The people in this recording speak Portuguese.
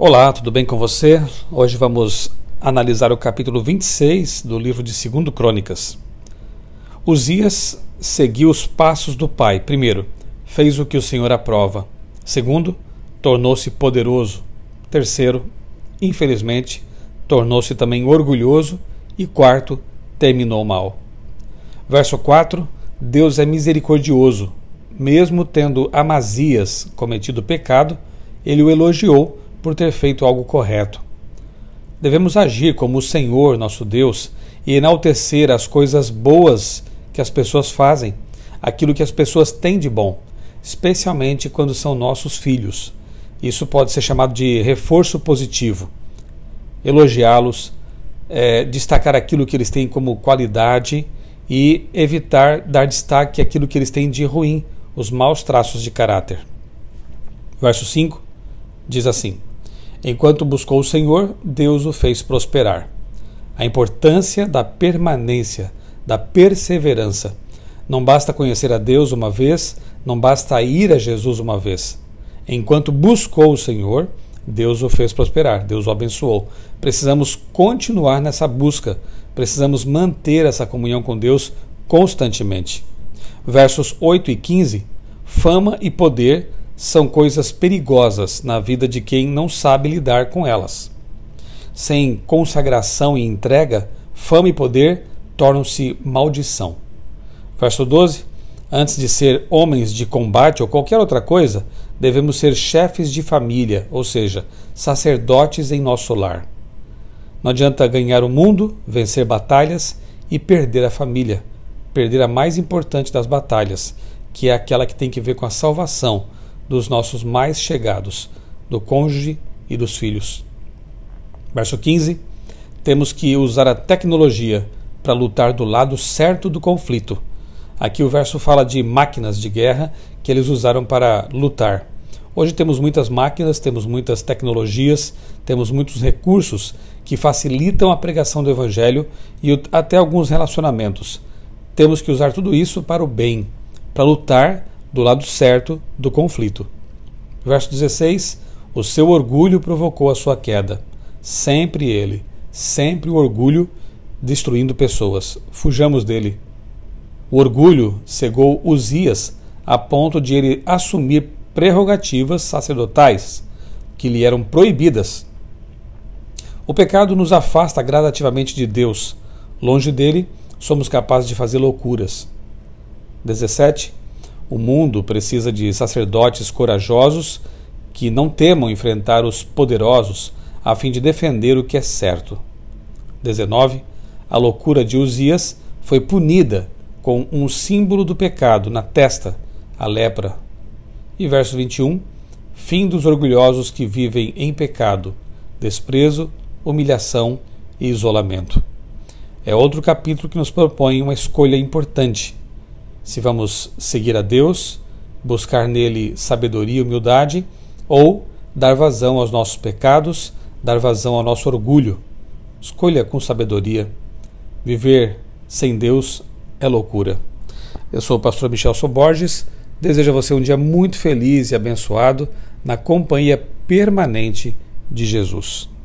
Olá, tudo bem com você? Hoje vamos analisar o capítulo 26 do livro de 2 Crônicas. Uzias seguiu os passos do pai. Primeiro, fez o que o Senhor aprova. Segundo, tornou-se poderoso. Terceiro, infelizmente, tornou-se também orgulhoso. E quarto, terminou mal. Verso 4: Deus é misericordioso. Mesmo tendo Amazias cometido pecado, ele o elogiou por ter feito algo correto. Devemos agir como o Senhor, nosso Deus, e enaltecer as coisas boas que as pessoas fazem, aquilo que as pessoas têm de bom, especialmente quando são nossos filhos. Isso pode ser chamado de reforço positivo. Elogiá-los, é, destacar aquilo que eles têm como qualidade e evitar dar destaque àquilo que eles têm de ruim, os maus traços de caráter. Verso 5 diz assim: Enquanto buscou o Senhor, Deus o fez prosperar. A importância da permanência, da perseverança. Não basta conhecer a Deus uma vez, não basta ir a Jesus uma vez. Enquanto buscou o Senhor, Deus o fez prosperar, Deus o abençoou. Precisamos continuar nessa busca, precisamos manter essa comunhão com Deus constantemente. Versos 8 e 15: Fama e poder são coisas perigosas na vida de quem não sabe lidar com elas. Sem consagração e entrega, fama e poder tornam-se maldição. Verso 12: Antes de ser homens de combate ou qualquer outra coisa, devemos ser chefes de família, ou seja, sacerdotes em nosso lar. Não adianta ganhar o mundo, vencer batalhas e perder a família, perder a mais importante das batalhas, que é aquela que tem que ver com a salvação dos nossos mais chegados, do cônjuge e dos filhos. Verso 15: Temos que usar a tecnologia para lutar do lado certo do conflito. Aqui o verso fala de máquinas de guerra que eles usaram para lutar. Hoje temos muitas máquinas, temos muitas tecnologias, temos muitos recursos que facilitam a pregação do Evangelho e até alguns relacionamentos. Temos que usar tudo isso para o bem, para lutar do lado certo do conflito. Verso 16: O seu orgulho provocou a sua queda. Sempre ele, sempre o orgulho destruindo pessoas. Fujamos dele. O orgulho cegou Uzias a ponto de ele assumir prerrogativas sacerdotais que lhe eram proibidas. O pecado nos afasta gradativamente de Deus. Longe dele, somos capazes de fazer loucuras. 17. O mundo precisa de sacerdotes corajosos que não temam enfrentar os poderosos a fim de defender o que é certo. 19. A loucura de Uzias foi punida com um símbolo do pecado na testa, a lepra. E verso 21. Fim dos orgulhosos que vivem em pecado, desprezo, humilhação e isolamento. É outro capítulo que nos propõe uma escolha importante se vamos seguir a Deus, buscar nele sabedoria e humildade, ou dar vazão aos nossos pecados, dar vazão ao nosso orgulho. Escolha com sabedoria. Viver sem Deus é loucura. Eu sou o pastor Michel Soborges. Desejo a você um dia muito feliz e abençoado na companhia permanente de Jesus.